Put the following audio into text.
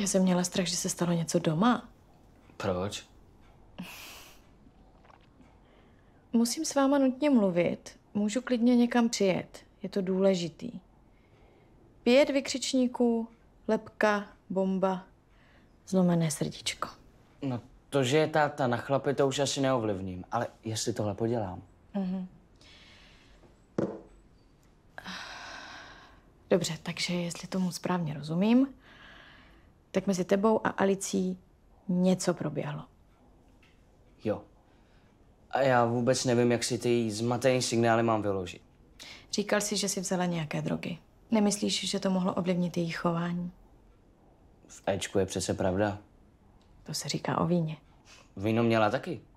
Já jsem měla strach, že se stalo něco doma. Proč? Musím s váma nutně mluvit. Můžu klidně někam přijet. Je to důležitý. Pět vykřičníků, lepka, bomba, zlomené srdíčko. No to, že je táta na chlapy to už asi neovlivním. Ale jestli tohle podělám. Mm-hmm. Dobře, takže jestli tomu správně rozumím, tak mezi tebou a Alicí něco proběhlo. Jo. A já vůbec nevím, jak si ty zmatený signály mám vyložit. Říkal jsi, že jsi vzala nějaké drogy. Nemyslíš, že to mohlo ovlivnit její chování? V Ečku je přece pravda. To se říká o víně. Víno měla taky.